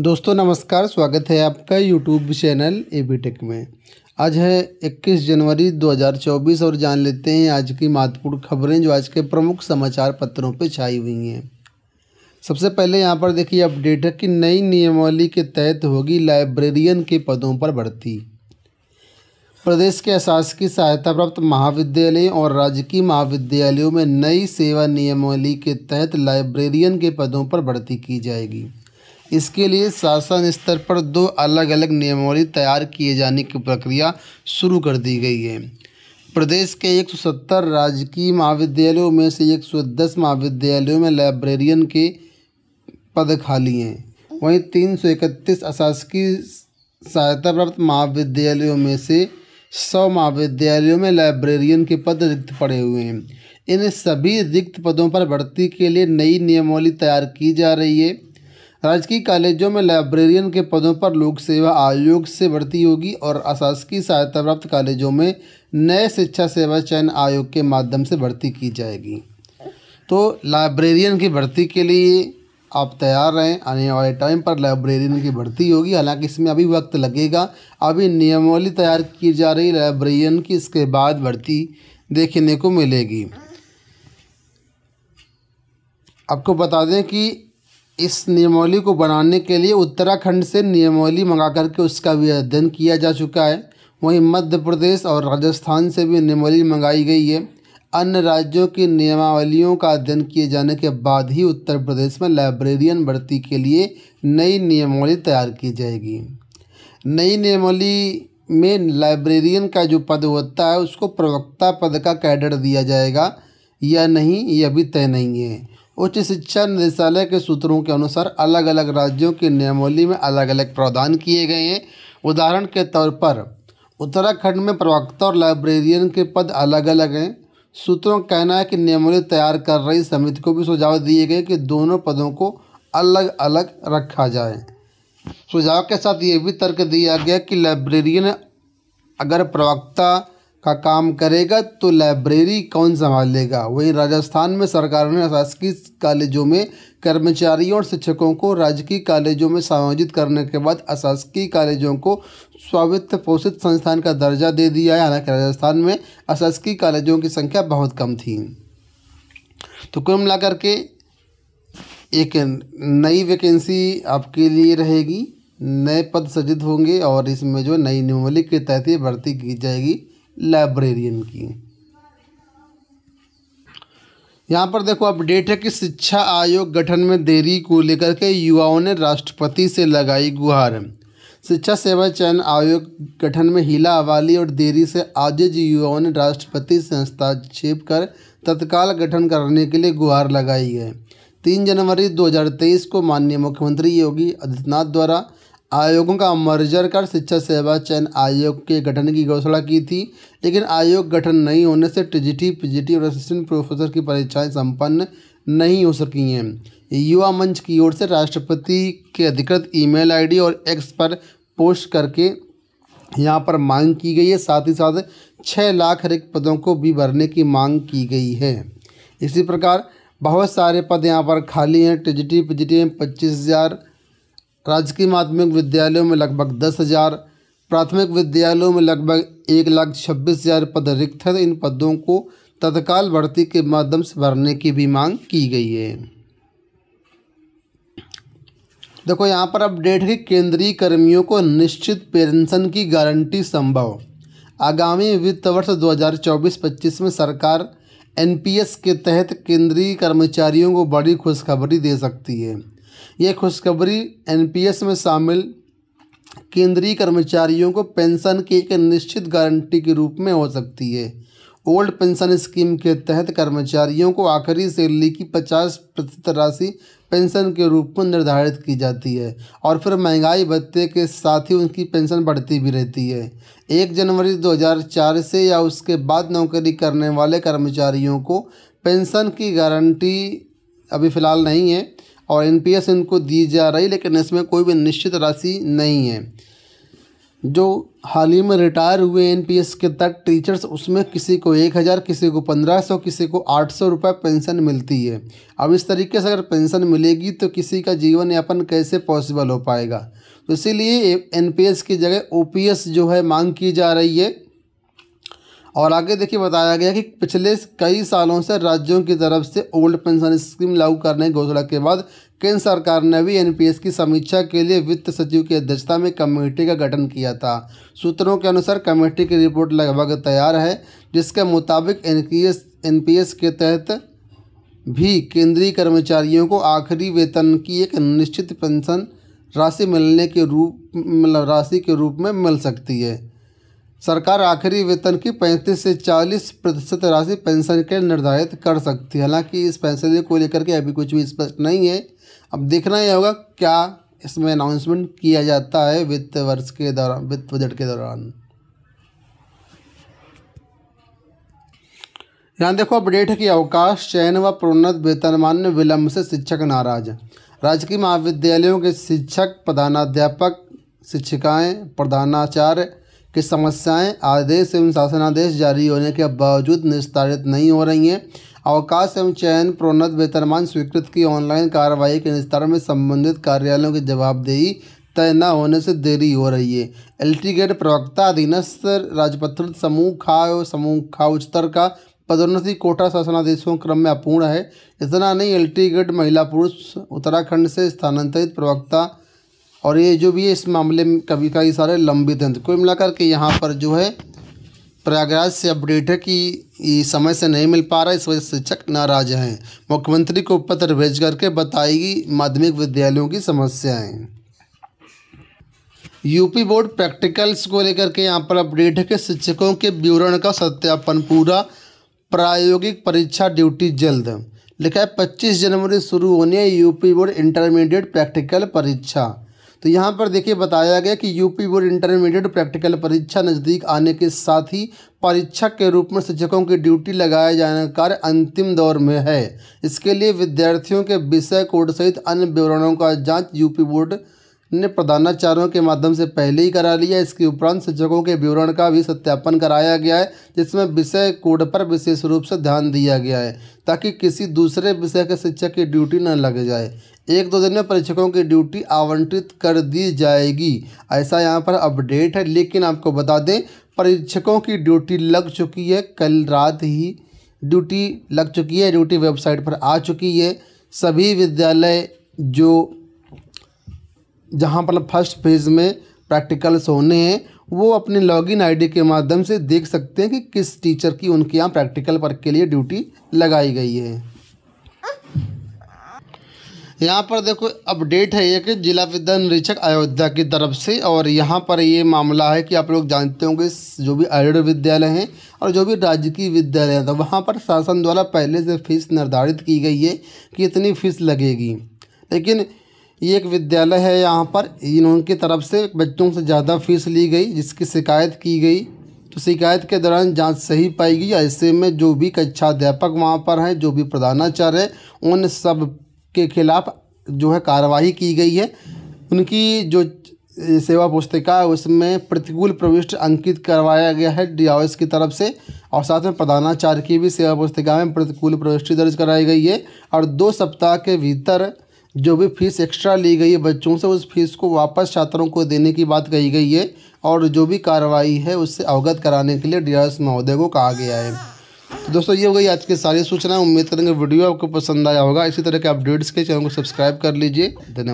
दोस्तों नमस्कार स्वागत है आपका YouTube channel A B tech में आज है 21 जनवरी 2024 और जान लेते हैं आज की महत्वपूर्ण खबरें जो आज के प्रमुख समाचार पत्रों पर छाई हुई हैं सबसे पहले यहाँ पर देखिए अपडेट है कि नई नियमावली के तहत होगी लाइब्रेरियन के पदों पर भर्ती प्रदेश के अशासकीय की सहायता प्राप्त महाविद्यालय और राजकीय महाविद्यालयों में नई सेवा नियमावली के तहत लाइब्रेरियन के पदों पर भर्ती की जाएगी इसके लिए शासन स्तर पर दो अलग अलग नियमावली तैयार किए जाने की प्रक्रिया शुरू कर दी गई है प्रदेश के 170 राजकीय महाविद्यालयों में से 110 महाविद्यालयों में लाइब्रेरियन के पद खाली हैं वहीं 331 अशासकीय सहायता प्राप्त महाविद्यालयों में से सौ महाविद्यालयों में लाइब्रेरियन के पद रिक्त पड़े हुए हैं इन सभी रिक्त पदों पर भर्ती के लिए नई नियमावली तैयार की जा रही है राजकीय कॉलेजों में लाइब्रेरियन के पदों पर लोक सेवा आयोग से भर्ती होगी और अशासकीय सहायता प्राप्त कॉलेजों में नए शिक्षा सेवा चयन आयोग के माध्यम से भर्ती की जाएगी तो लाइब्रेरियन की भर्ती के लिए आप तैयार रहें आने वाले टाइम पर लाइब्रेरियन की भर्ती होगी हालांकि इसमें अभी वक्त लगेगा अभी नियमावली तैयार की जा रही लाइब्रेरियन की इसके बाद भर्ती देखने को मिलेगी आपको बता दें कि इस नियमावली को बनाने के लिए उत्तराखंड से नियमावली मंगा करके उसका भी अध्ययन किया जा चुका है वहीं मध्य प्रदेश और राजस्थान से भी नियमावली मंगाई गई है अन्य राज्यों की नियमावलियों का अध्ययन किए जाने के बाद ही उत्तर प्रदेश में लाइब्रेरियन भर्ती के लिए नई नियमावली तैयार की जाएगी नई नियमावली में लाइब्रेरियन का जो पद होता है उसको प्रवक्ता पद का कैडर दिया जाएगा या नहीं यह भी तय नहीं है उच्च शिक्षा निदेशालय के सूत्रों के अनुसार अलग अलग राज्यों की नियमावली में अलग अलग प्रावधान किए गए हैं उदाहरण के तौर पर उत्तराखंड में प्रवक्ता और लाइब्रेरियन के पद अलग अलग हैं सूत्रों का कहना है कि नियमावली तैयार कर रही समिति को भी सुझाव दिए गए कि दोनों पदों को अलग अलग रखा जाए सुझाव के साथ ये भी तर्क दिया गया कि लाइब्रेरियन अगर प्रवक्ता का काम करेगा तो लाइब्रेरी कौन संभालेगा वहीं राजस्थान में सरकार ने शासकीय कॉलेजों में कर्मचारियों और शिक्षकों को राजकीय कॉलेजों में समायोजित करने के बाद अशासकीय कॉलेजों को स्वायत्त पोषित संस्थान का दर्जा दे दिया है हालांकि राजस्थान में अशासकीय कॉलेजों की संख्या बहुत कम थी तो कुल मिलाकर के एक नई वैकेंसी आपके लिए रहेगी नए पद सृजित होंगे और इसमें जो नई नियमावली के तहत भर्ती की जाएगी लाइब्रेरियन की यहाँ पर देखो अपडेट है कि शिक्षा आयोग गठन में देरी को लेकर के युवाओं ने राष्ट्रपति से लगाई गुहार शिक्षा सेवा चयन आयोग गठन में हीला हवाली और देरी से आजिज युवाओं ने राष्ट्रपति से हस्ताक्षेप कर तत्काल गठन करने के लिए गुहार लगाई है तीन जनवरी 2023 को माननीय मुख्यमंत्री योगी आदित्यनाथ द्वारा आयोगों का मर्जर कर शिक्षा सेवा चयन आयोग के गठन की घोषणा की थी लेकिन आयोग गठन नहीं होने से टीजीटी पीजीटी और असिस्टेंट प्रोफेसर की परीक्षाएं संपन्न नहीं हो सकी हैं युवा मंच की ओर से राष्ट्रपति के अधिकृत ईमेल आईडी और एक्स पर पोस्ट करके यहाँ पर मांग की गई है साथ ही साथ छः लाख हर पदों को भी भरने की मांग की गई है इसी प्रकार बहुत सारे पद यहाँ पर खाली हैं टीजीटी पीजीटी में पच्चीस हज़ार राजकीय माध्यमिक विद्यालयों में लगभग दस हज़ार प्राथमिक विद्यालयों में लगभग एक लाख छब्बीस हज़ार पद रिक्त हैं इन पदों को तत्काल भर्ती के माध्यम से भरने की भी मांग की गई है देखो यहाँ पर अपडेट है केंद्रीय कर्मियों को निश्चित पेंशन की गारंटी संभव आगामी वित्त वर्ष 2024-25 में सरकार एनपीएस के तहत केंद्रीय कर्मचारियों को बड़ी खुशखबरी दे सकती है ये खुशखबरी एनपीएस में शामिल केंद्रीय कर्मचारियों को पेंशन की एक निश्चित गारंटी के रूप में हो सकती है ओल्ड पेंशन स्कीम के तहत कर्मचारियों को आखिरी सैलरी की पचास प्रतिशत राशि पेंशन के रूप में निर्धारित की जाती है और फिर महंगाई भत्ते के साथ ही उनकी पेंशन बढ़ती भी रहती है एक जनवरी 2004 से या उसके बाद नौकरी करने वाले कर्मचारियों को पेंशन की गारंटी अभी फ़िलहाल नहीं है और एनपीएस इनको दी जा रही लेकिन इसमें कोई भी निश्चित राशि नहीं है जो हाल ही में रिटायर हुए एन पी एस के तक टीचर्स उसमें किसी को एक हज़ार किसी को पंद्रह सौ किसी को आठ सौ रुपये पेंशन मिलती है अब इस तरीके से अगर पेंशन मिलेगी तो किसी का जीवन यापन कैसे पॉसिबल हो पाएगा तो इसीलिए एन पी एस की जगह ओ पी एस जो है मांग की जा रही है और आगे देखिए बताया गया कि पिछले कई सालों से राज्यों की तरफ से ओल्ड पेंशन स्कीम लागू करने की घोषणा के बाद केंद्र सरकार ने भी एनपीएस की समीक्षा के लिए वित्त सचिव की अध्यक्षता में कमेटी का गठन किया था सूत्रों के अनुसार कमेटी की रिपोर्ट लगभग तैयार है जिसके मुताबिक एनपीएस एनपीएस के तहत भी केंद्रीय कर्मचारियों को आखिरी वेतन की एक निश्चित पेंशन राशि मिलने के रूप मतलब राशि के रूप में मिल सकती है सरकार आखिरी वेतन की 35 से 40 प्रतिशत राशि पेंशन के निर्धारित कर सकती है हालांकि इस फैसले को लेकर के अभी कुछ भी स्पष्ट नहीं है अब देखना यह होगा क्या इसमें अनाउंसमेंट किया जाता है वित्त वर्ष के दौरान वित्त बजट के दौरान यहाँ देखो अपडेट है कि अवकाश चयन व प्रोन्नत वेतनमान में विलंब से शिक्षक नाराज राजकीय महाविद्यालयों के शिक्षक प्रधानाध्यापक शिक्षिकाएं प्रधानाचार्य कि समस्याएं आदेश एवं शासनादेश जारी होने के बावजूद निस्तारित नहीं हो रही हैं अवकाश एवं चयन प्रोन्नत वेतनमान स्वीकृत की ऑनलाइन कार्रवाई के निस्तारण में संबंधित कार्यालयों की जवाबदेही तय न होने से देरी हो रही है एल्टीगेट प्रवक्ता अधीनस्थ राजपत्रित समूह खा एवं समूह खा उच्चतर का पदोन्नति कोटा शासनादेशों क्रम में अपूर्ण है इतना नहीं एल्टीगेट महिला पुरुष उत्तराखंड से स्थानांतरित प्रवक्ता और ये जो भी है इस मामले में कभी कई सारे लंबित हैं तो कुल मिलाकर के यहाँ पर जो है प्रयागराज से अपडेट कि ये समय से नहीं मिल पा रहा इस वजह से शिक्षक नाराज हैं मुख्यमंत्री को पत्र भेज करके बताएगी माध्यमिक विद्यालयों की समस्याएं यूपी बोर्ड प्रैक्टिकल्स को लेकर के यहाँ पर अपडेट है कि शिक्षकों के विवरण का सत्यापन पूरा प्रायोगिक परीक्षा ड्यूटी जल्द लिखा है पच्चीस जनवरी शुरू होने यूपी बोर्ड इंटरमीडिएट प्रैक्टिकल परीक्षा तो यहाँ पर देखिए बताया गया कि यूपी बोर्ड इंटरमीडिएट प्रैक्टिकल परीक्षा नज़दीक आने के साथ ही परीक्षक के रूप में शिक्षकों की ड्यूटी लगाए जाने का कार्य अंतिम दौर में है इसके लिए विद्यार्थियों के विषय कोड सहित अन्य विवरणों का जाँच यूपी बोर्ड ने प्रधानाचार्यों के माध्यम से पहले ही करा लिया इसके उपरांत शिक्षकों के विवरण का भी सत्यापन कराया गया है जिसमें विषय कोड पर विशेष रूप से ध्यान दिया गया है ताकि किसी दूसरे विषय के शिक्षक की ड्यूटी न लग जाए एक दो दिन में परीक्षकों की ड्यूटी आवंटित कर दी जाएगी ऐसा यहाँ पर अपडेट है लेकिन आपको बता दें परीक्षकों की ड्यूटी लग चुकी है कल रात ही ड्यूटी लग चुकी है ड्यूटी वेबसाइट पर आ चुकी है सभी विद्यालय जो जहाँ पर फर्स्ट मतलब फेज़ में प्रैक्टिकल्स होने हैं वो अपने लॉगिन आईडी के माध्यम से देख सकते हैं कि किस टीचर की उनके यहाँ प्रैक्टिकल वर्क के लिए ड्यूटी लगाई गई है यहाँ पर देखो अपडेट है ये कि जिला विद्या निरीक्षक अयोध्या की तरफ से और यहाँ पर ये मामला है कि आप लोग जानते होंगे जो भी आयुर्वेद विद्यालय हैं और जो भी राज्य की विद्यालय है तो वहाँ पर शासन द्वारा पहले से फीस निर्धारित की गई है कि इतनी फीस लगेगी लेकिन ये एक विद्यालय है यहाँ पर इनकी तरफ से बच्चों से ज़्यादा फीस ली गई जिसकी शिकायत की गई तो शिकायत के दौरान जांच सही पाई गई ऐसे में जो भी कक्षा अध्यापक वहाँ पर हैं जो भी प्रधानाचार्य उन सब के खिलाफ जो है कार्रवाई की गई है उनकी जो सेवा पुस्तिका है उसमें प्रतिकूल प्रविष्ट अंकित करवाया गया है डी की तरफ से और साथ में प्रधानाचार्य की भी सेवा पुस्तिका में प्रतिकूल प्रविष्टि दर्ज कराई गई है और दो सप्ताह के भीतर जो भी फीस एक्स्ट्रा ली गई है बच्चों से उस फीस को वापस छात्रों को देने की बात कही गई है और जो भी कार्रवाई है उससे अवगत कराने के लिए डी महोदय को कहा गया है तो दोस्तों ये हो गई आज की सारी सूचनाएं उम्मीद करेंगे वीडियो आपको पसंद आया होगा इसी तरह के अपडेट्स के चैनल को सब्सक्राइब कर लीजिए धन्यवाद